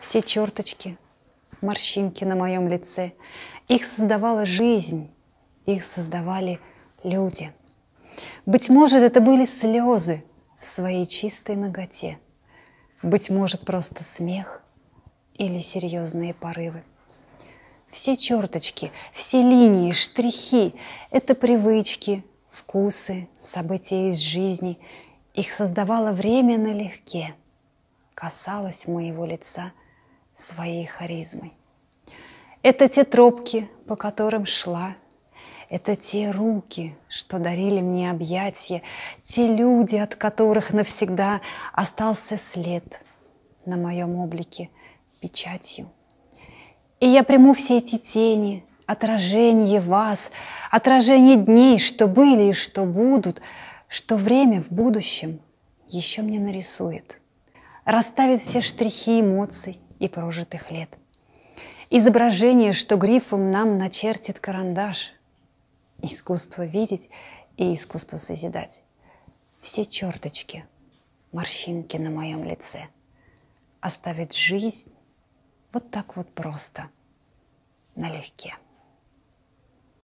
все черточки, морщинки на моем лице. Их создавала жизнь, их создавали люди. Быть может, это были слезы в своей чистой ноготе. Быть может, просто смех или серьезные порывы. Все черточки, все линии, штрихи – это привычки, вкусы, события из жизни. Их создавало время налегке, касалось моего лица – своей харизмой. Это те тропки, по которым шла, это те руки, что дарили мне объятия, те люди, от которых навсегда остался след на моем облике печатью. И я приму все эти тени, отражение вас, отражение дней, что были и что будут, что время в будущем еще мне нарисует, расставит все штрихи эмоций, и прожитых лет. Изображение, что грифом нам начертит карандаш. Искусство видеть и искусство созидать. Все черточки, морщинки на моем лице. Оставить жизнь вот так вот просто, налегке.